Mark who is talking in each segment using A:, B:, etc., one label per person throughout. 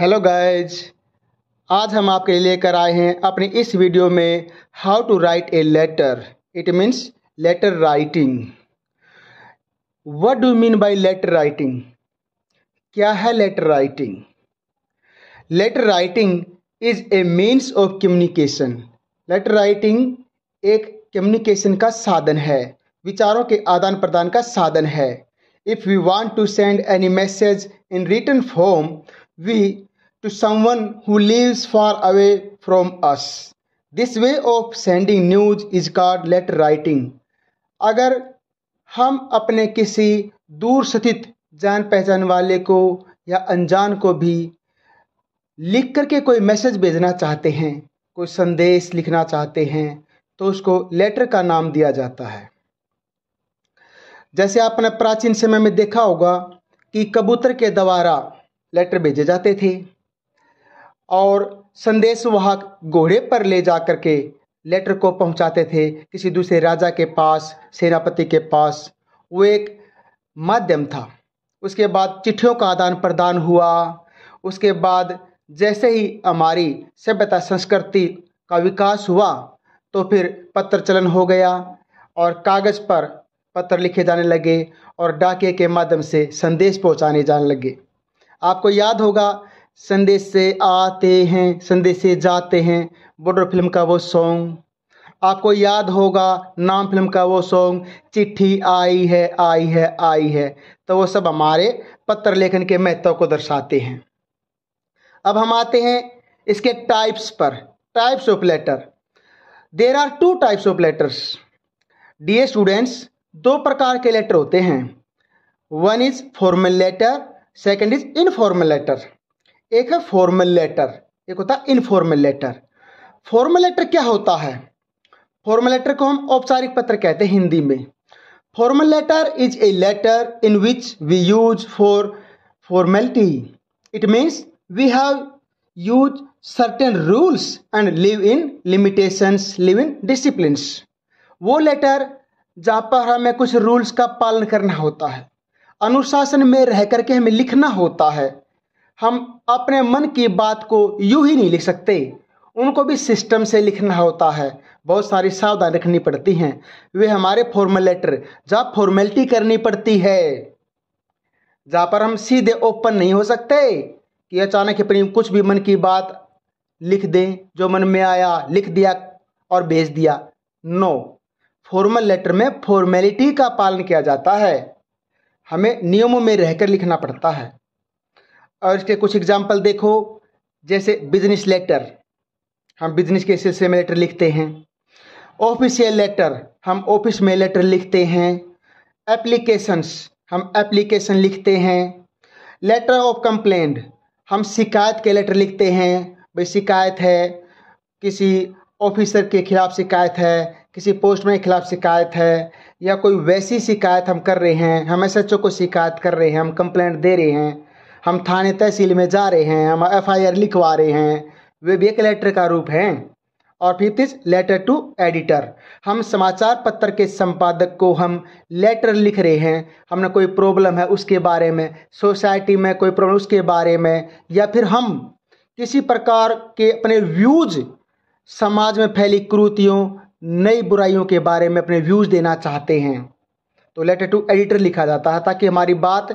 A: Hello guys आज हम आपके लिए लेकर आए हैं अपनी इस वीडियो में how to write a letter it means letter writing what do mean by letter writing क्या है letter writing letter writing is a means of communication letter writing एक कम्युनिकेशन का साधन है विचारों के आदान प्रदान का साधन है if we want to send any message in written form we to someone who lives far away from us. This way of sending news is called letter writing अगर हम अपने किसी दूर स्थित जान पहचान वाले को या अनजान को भी लिख करके कोई मैसेज भेजना चाहते हैं कोई संदेश लिखना चाहते हैं तो उसको लेटर का नाम दिया जाता है जैसे आपने प्राचीन समय में देखा होगा कि कबूतर के द्वारा लेटर भेजे जाते थे और संदेशवाहक घोड़े पर ले जा कर के लेटर को पहुंचाते थे किसी दूसरे राजा के पास सेनापति के पास वो एक माध्यम था उसके बाद चिट्ठियों का आदान प्रदान हुआ उसके बाद जैसे ही हमारी सभ्यता संस्कृति का विकास हुआ तो फिर पत्र चलन हो गया और कागज़ पर पत्र लिखे जाने लगे और डाके के माध्यम से संदेश पहुंचाने जाने लगे आपको याद होगा संदेश से आते हैं संदेश से जाते हैं बॉर्डर फिल्म का वो सॉन्ग आपको याद होगा नाम फिल्म का वो सॉन्ग चिट्ठी आई है आई है आई है तो वो सब हमारे पत्र लेखन के महत्व को दर्शाते हैं अब हम आते हैं इसके टाइप्स पर types of letter there are two types of letters dear students दो प्रकार के लेटर होते हैं one is formal letter second is informal letter एक है फॉर्मल लेटर एक होता है इनफॉर्मल लेटर फॉर्मल लेटर क्या होता है फॉर्मल लेटर को हम औपचारिक पत्र कहते हैं हिंदी में formal letter is a letter in which we use for formality it means we have use certain rules and live in limitations live in disciplines वो लेटर जहाँ पर हमें कुछ रूल्स का पालन करना होता है अनुशासन में रह करके हमें लिखना होता है हम अपने मन की बात को यूं ही नहीं लिख सकते उनको भी सिस्टम से लिखना होता है बहुत सारी सावधान रखनी पड़ती हैं वे हमारे फॉर्मल लेटर जहाँ फॉर्मेलिटी करनी पड़ती है जहाँ पर हम सीधे ओपन नहीं हो सकते कि अचानक अपनी कुछ भी मन की बात लिख दें जो मन में आया लिख दिया और भेज दिया नो फॉर्मल लेटर में फॉर्मेलिटी का पालन किया जाता है हमें नियमों में रहकर लिखना पड़ता है और इसके कुछ एग्जाम्पल देखो जैसे बिजनेस लेटर हम बिजनेस के सिलसिले में लेटर लिखते हैं ऑफिशियल लेटर हम ऑफिस में लेटर लिखते हैं एप्लीकेशंस हम एप्लीकेशन लिखते हैं लेटर ऑफ कंप्लेंट हम शिकायत के लेटर लिखते हैं भाई शिकायत है किसी ऑफिसर के खिलाफ शिकायत है किसी पोस्टमैन के खिलाफ शिकायत है या कोई वैसी शिकायत हम कर रहे हैं हम एस एच ओ को शिकायत कर रहे हैं हम कंप्लेंट दे रहे हैं हम थाने तहसील में जा रहे हैं हम एफआईआर लिखवा रहे हैं वे भी एक लेटर का रूप है और fifth is letter to editor हम समाचार पत्र के संपादक को हम लेटर लिख रहे हैं हमने कोई प्रॉब्लम है उसके बारे में सोसाइटी में कोई प्रॉब्लम उसके बारे में या फिर हम किसी प्रकार के अपने व्यूज समाज में फैली क्रूतियों नई बुराइयों के बारे में अपने व्यूज देना चाहते हैं तो लेटर टू एडिटर लिखा जाता है ताकि हमारी बात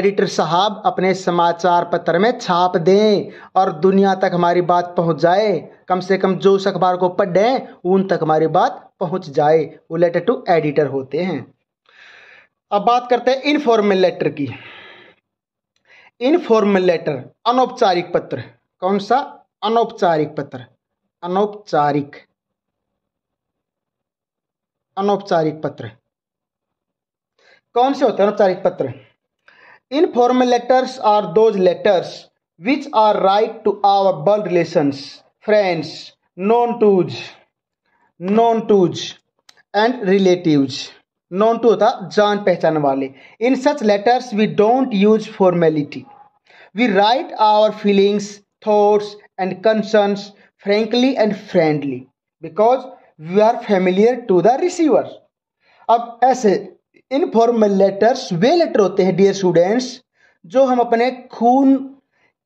A: एडिटर साहब अपने समाचार पत्र में छाप दें और दुनिया तक हमारी बात पहुंच जाए कम से कम जो उस अखबार को पढ़े उन तक हमारी बात पहुंच जाए वो लेटर टू एडिटर होते हैं अब बात करते हैं इनफॉर्मल लेटर की इनफॉर्मल लेटर अनौपचारिक पत्र कौन सा अनौपचारिक पत्र अनौपचारिक अनौपचारिक पत्र कौन से होते हैं औपचारिक पत्र informal letters are those letters which are write to our blood relations friends known to us known to us and relative known to होता जान पहचान वाले in such letters we don't use formality we write our feelings thoughts and concerns frankly and friendly because we are familiar to the receiver अब ऐसे informal letters वे letter होते हैं dear students जो हम अपने खून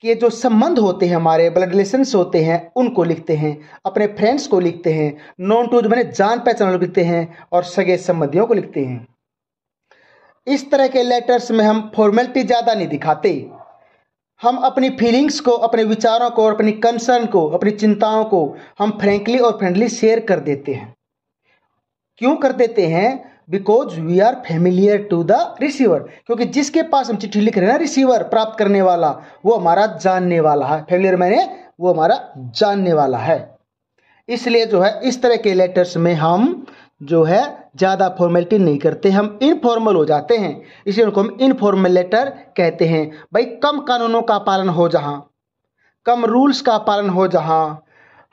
A: के जो संबंध होते हैं हमारे ब्लड रिलेशन होते हैं उनको लिखते हैं अपने फ्रेंड्स को लिखते हैं नॉन टू जो मैंने जान पहचान लिखते हैं और सगे संबंधियों को लिखते हैं इस तरह के लेटर्स में हम फॉर्मेलिटी ज़्यादा नहीं दिखाते हम अपनी फीलिंग्स को अपने विचारों को और अपनी कंसर्न को अपनी चिंताओं को हम फ्रेंकली और फ्रेंडली शेयर कर देते हैं क्यों कर देते हैं because we are familiar to the receiver क्योंकि जिसके पास हम चिट्ठी लिख रहे हैं ना रिसीवर प्राप्त करने वाला वो हमारा जानने वाला है फेमिलियर मैंने वो हमारा जानने वाला है इसलिए जो है इस तरह के लेटर्स में हम जो है ज़्यादा फॉर्मेलिटी नहीं करते हम इनफॉर्मल हो जाते हैं इसलिए उनको हम इनफॉर्मल लेटर कहते हैं भाई कम कानूनों का पालन हो जहां कम रूल्स का पालन हो जहां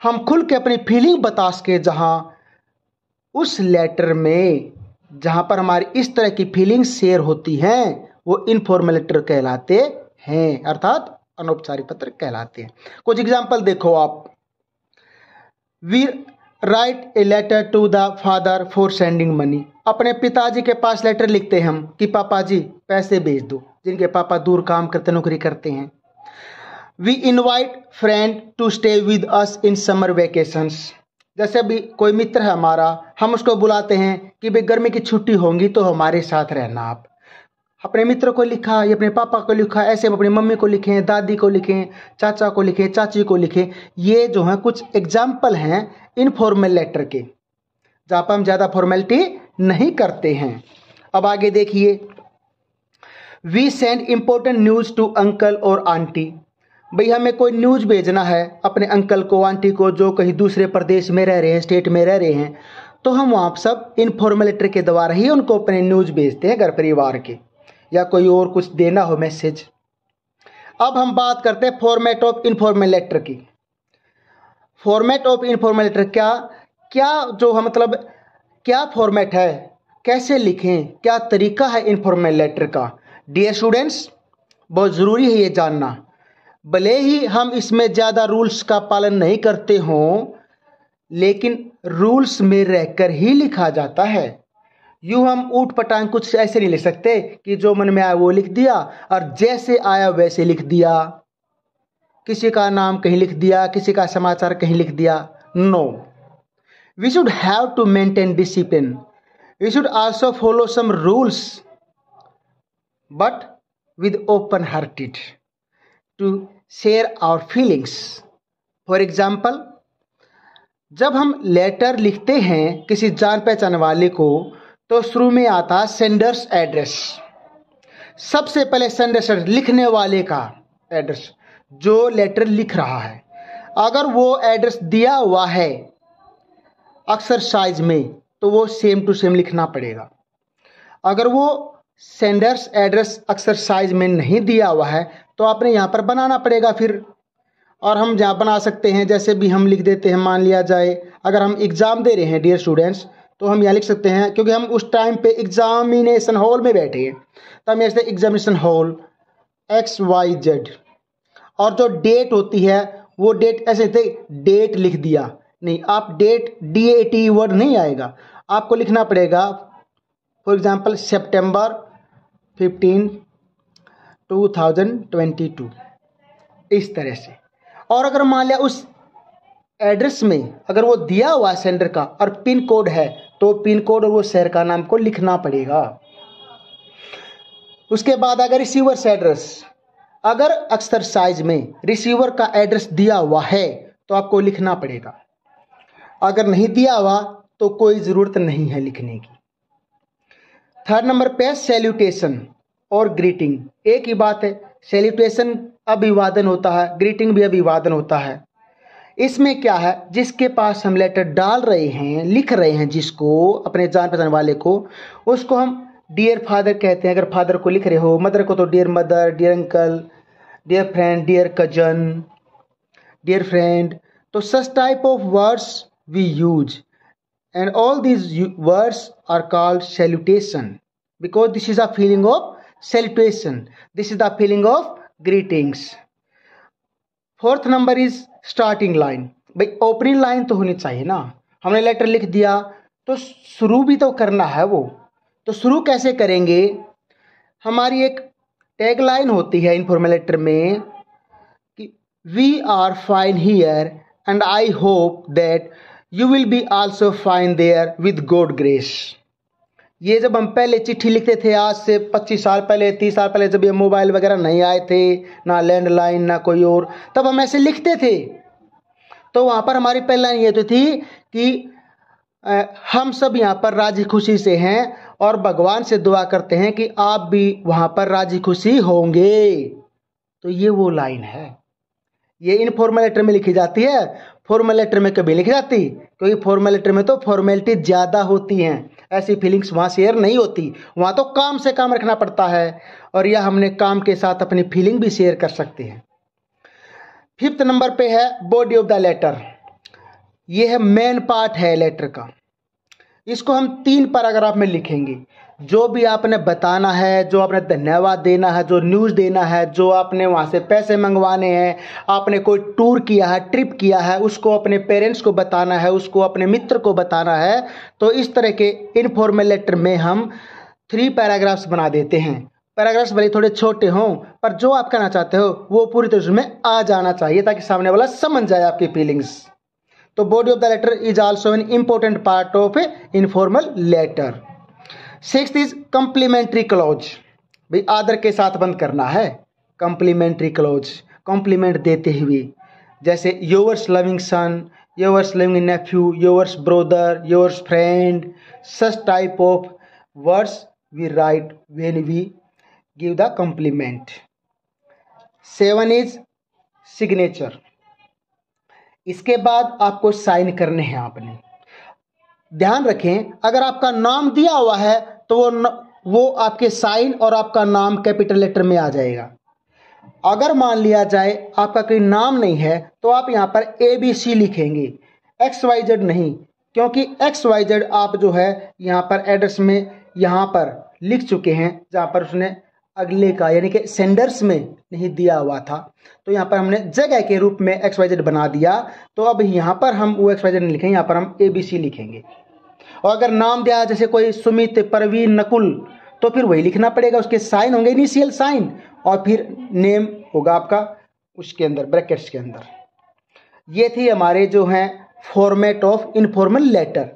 A: हम खुल के अपनी फीलिंग बता सके जहां उस लेटर में जहाँ पर हमारी इस तरह की फीलिंग शेयर होती हैं वो इनफॉर्मल लेटर कहलाते हैं अर्थात अनौपचारिक पत्र कहलाते हैं कुछ एग्जाम्पल देखो आप we write a letter to the father for sending money अपने पिताजी के पास लेटर लिखते हैं हम कि पापा जी पैसे भेज दो जिनके पापा दूर काम करते नौकरी करते हैं we invite friend to stay with us in summer vacations जैसे भी कोई मित्र है हमारा हम उसको बुलाते हैं कि भाई गर्मी की छुट्टी होंगी तो हमारे साथ रहना आप अपने मित्र को लिखा या अपने पापा को लिखा ऐसे हम अपनी मम्मी को लिखें दादी को लिखें चाचा को लिखें चाची को लिखें ये जो है कुछ एग्जाम्पल हैं इनफॉर्मल लेटर के जहाँ पर हम ज़्यादा फॉर्मेलिटी नहीं करते हैं अब आगे देखिए we send important news to uncle और आंटी भाई हमें कोई न्यूज़ भेजना है अपने अंकल को आंटी को जो कहीं दूसरे प्रदेश में रह रहे हैं स्टेट में रह रहे हैं तो हम वहाँ सब इनफॉर्मल लेटर के द्वारा ही उनको अपने न्यूज़ भेजते हैं घर परिवार के या कोई और कुछ देना हो मैसेज अब हम बात करते हैं फॉर्मेट ऑफ इनफॉर्मल लेटर की फॉर्मेट ऑफ इनफॉर्मल लेटर क्या क्या जो हम मतलब क्या फॉर्मेट है कैसे लिखें क्या तरीका है इनफॉर्मल लेटर का डियर स्टूडेंट्स बहुत ज़रूरी है ये जानना भले ही हम इसमें ज़्यादा रूल्स का पालन नहीं करते हों लेकिन रूल्स में रहकर ही लिखा जाता है यू हम ऊट पटांग कुछ ऐसे नहीं लिख सकते कि जो मन में आया वो लिख दिया और जैसे आया वैसे लिख दिया किसी का नाम कहीं लिख दिया किसी का समाचार कहीं लिख दिया no we should have to maintain discipline we should also follow some rules but with open hearted to share our feelings. For example जब हम लेटर लिखते हैं किसी जान पहचान वाले को तो शुरू में आता सेंडर्स एड्रेस सबसे पहले सेंडर्स लिखने वाले का एड्रेस जो लेटर लिख रहा है अगर वो एड्रेस दिया हुआ है अक्सर साइज में तो वो सेम टू सेम लिखना पड़ेगा अगर वो सेंडर्स एड्रेस अक्सर साइज में नहीं दिया हुआ है तो आपने यहाँ पर बनाना पड़ेगा फिर और हम जहाँ बना सकते हैं जैसे भी हम लिख देते हैं मान लिया जाए अगर हम एग्ज़ाम दे रहे हैं डियर स्टूडेंट्स तो हम यहाँ लिख सकते हैं क्योंकि हम उस टाइम पे एग्जामिनेशन हॉल में बैठे हैं तो हम यहाँ examination hall X Y Z और जो डेट होती है वो डेट ऐसे थे डेट लिख दिया नहीं आप date D A T word नहीं आएगा आपको लिखना पड़ेगा फॉर एग्ज़ाम्पल सेप्टेम्बर फिफ्टीन 2022 इस तरह से और अगर मान लिया उस एड्रेस में अगर वो दिया हुआ सेंडर का और पिन कोड है तो पिन कोड और वो शहर का नाम को लिखना पड़ेगा उसके बाद अगर से एड्रेस अगर अक्सर साइज में रिसीवर का एड्रेस दिया हुआ है तो आपको लिखना पड़ेगा अगर नहीं दिया हुआ तो कोई ज़रूरत नहीं है लिखने की थर्ड नंबर पे सैल्यूटेशन और ग्रीटिंग एक ही बात है सेलिब्रेशन अभिवादन होता है ग्रीटिंग भी अभिवादन होता है इसमें क्या है जिसके पास हम लेटर डाल रहे हैं लिख रहे हैं जिसको अपने जान पहचान वाले को उसको हम डियर फादर कहते हैं अगर फादर को लिख रहे हो मदर को तो dear mother dear uncle dear friend dear cousin dear friend तो such type of words we use and all these words are called salutation because this is a feeling of salutation this is the feeling of greetings fourth number is starting line भाई opening line तो होनी चाहिए ना हमने letter लिख दिया तो शुरू भी तो करना है वो तो शुरू कैसे करेंगे हमारी एक टैग लाइन होती है इन्फॉर्मल लेटर में कि we are fine here and I hope that you will be also fine there with God grace ये जब हम पहले चिट्ठी लिखते थे आज से 25 साल पहले 30 साल पहले जब ये मोबाइल वगैरह नहीं आए थे ना लैंडलाइन ना कोई और तब हम ऐसे लिखते थे तो वहाँ पर हमारी पहली लाइन ये तो थी कि आ, हम सब यहाँ पर राजी खुशी से हैं और भगवान से दुआ करते हैं कि आप भी वहाँ पर राजी खुशी होंगे तो ये वो लाइन है ये इन फॉर्मल लेटर में लिखी जाती है फॉर्मल लेटर में कभी लिखी जाती क्योंकि फॉर्मल लेटर में तो फॉर्मेलिटी ज़्यादा होती हैं ऐसी फीलिंग्स वहाँ शेयर नहीं होती वहाँ तो काम से काम रखना पड़ता है और यह हमने काम के साथ अपनी फीलिंग भी शेयर कर सकते हैं फिफ्थ नंबर पे है बॉडी ऑफ द लेटर यह है मेन पार्ट है लेटर का इसको हम तीन पैराग्राफ में लिखेंगे जो भी आपने बताना है जो आपने धन्यवाद देना है जो न्यूज़ देना है जो आपने वहाँ से पैसे मंगवाने हैं आपने कोई टूर किया है ट्रिप किया है उसको अपने पेरेंट्स को बताना है उसको अपने मित्र को बताना है तो इस तरह के इनफॉर्मल लेटर में हम थ्री पैराग्राफ्स बना देते हैं पैराग्राफ्स भले थोड़े छोटे हों पर जो आप कहना चाहते हो वो पूरी तरह में आ जाना चाहिए ताकि सामने वाला समझ जाए आपकी फीलिंग्स तो body of the letter is also an important part of a informal letter six is complimentary clause भाई आदर के साथ बंद करना है कंप्लीमेंट्री क्लॉज कॉम्प्लीमेंट देते हुए जैसे yours loving son yours loving nephew yours brother yours friend such type of words we write when we give the compliment seven is signature इसके बाद आपको साइन करने हैं आपने ध्यान रखें अगर आपका नाम दिया हुआ है तो वो न, वो आपके साइन और आपका नाम कैपिटल लेटर में आ जाएगा अगर मान लिया जाए आपका कोई नाम नहीं है तो आप यहां पर ए बी सी लिखेंगे एक्स वाई जेड नहीं क्योंकि एक्स वाई जेड आप जो है यहां पर एड्रेस में यहां पर लिख चुके हैं जहां पर उसने अगले का यानी कि सेंडर्स में नहीं दिया हुआ था तो यहाँ पर हमने जगह के रूप में एक्स वाई जेड बना दिया तो अब यहाँ पर हम वो एक्स वाई जेड नहीं लिखेंगे यहाँ पर हम ए बी सी लिखेंगे और अगर नाम दिया जैसे कोई सुमित परवीन नकुल तो फिर वही लिखना पड़ेगा उसके साइन होंगे इनिशियल साइन और फिर नेम होगा आपका उसके अंदर ब्रैकेट्स के अंदर ये थी हमारे जो हैं फॉर्मेट ऑफ इनफॉर्मल लेटर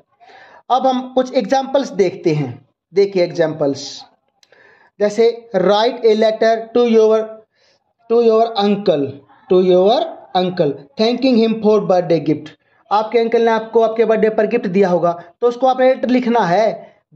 A: अब हम कुछ एग्जाम्पल्स देखते हैं देखिए एग्जाम्पल्स जैसे write a letter to your to your uncle to your uncle thanking him for birthday gift आपके अंकल ने आपको आपके बर्थडे पर गिफ्ट दिया होगा तो उसको आपने लेटर लिखना है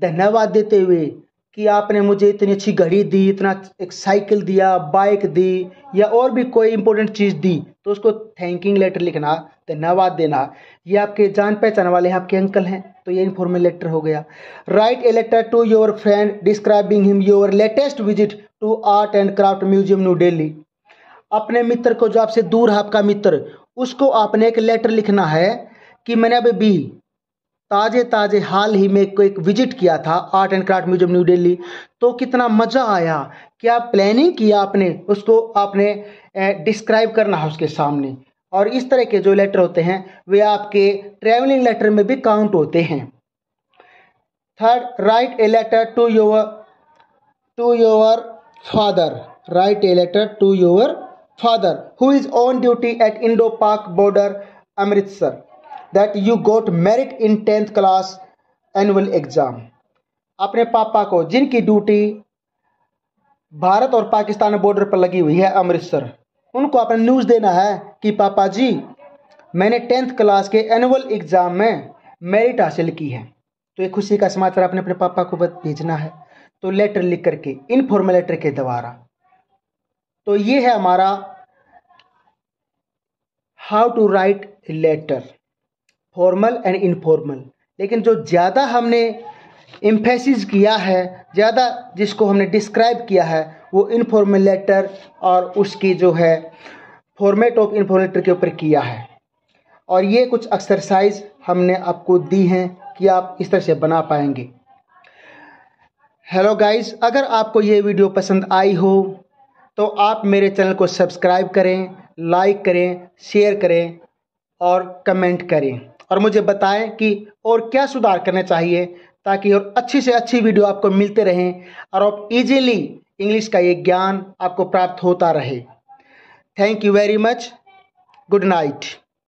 A: धन्यवाद देते हुए कि आपने मुझे इतनी अच्छी घड़ी दी इतना एक साइकिल दिया बाइक दी या और भी कोई इंपॉर्टेंट चीज़ दी तो उसको थैंकिंग लेटर लिखना धन्यवाद देना ये आपके जान पहचान वाले आपके अंकल हैं तो ये इनफॉर्मल लेटर हो गया write a letter to your friend describing him your latest visit to art and craft museum new Delhi अपने मित्र को जो आपसे दूर है आपका मित्र उसको आपने एक लेटर लिखना है कि मैंने अभी बी ताज़े ताज़े हाल ही में को एक विजिट किया था art and craft museum new Delhi तो कितना मज़ा आया क्या प्लानिंग किया आपने उसको आपने डिस्क्राइब करना है उसके सामने और इस तरह के जो लेटर होते हैं वे आपके ट्रैवलिंग लेटर में भी काउंट होते हैं third write a letter to your to your father write a letter to your father who is on duty at Indo Pak border Amritsar that you got merit in tenth class annual exam अपने पापा को जिनकी duty Bharat और Pakistan border पर लगी हुई है अमृतसर उनको अपना न्यूज़ देना है कि पापा जी मैंने टेंथ क्लास के एनुअल एग्ज़ाम में मेरिट हासिल की है तो एक खुशी का समाचार आपने अपने पापा को भेजना है तो लेटर लिख करके इनफॉर्मल लेटर के द्वारा तो ये है हमारा how to write letter formal and informal लेकिन जो ज़्यादा हमने इम्फेसिस किया है ज़्यादा जिसको हमने डिस्क्राइब किया है वो इनफॉर्मल लेटर और उसकी जो है फॉर्मेट ऑफ इनफॉर्मल लेटर के ऊपर किया है और ये कुछ एक्सरसाइज हमने आपको दी हैं कि आप इस तरह से बना पाएंगे हेलो गाइस अगर आपको ये वीडियो पसंद आई हो तो आप मेरे चैनल को सब्सक्राइब करें लाइक करें शेयर करें और कमेंट करें और मुझे बताएं कि और क्या सुधार करना चाहिए ताकि और अच्छी से अच्छी वीडियो आपको मिलते रहें और आप इजीली इंग्लिश का ये ज्ञान आपको प्राप्त होता रहे thank you very much good night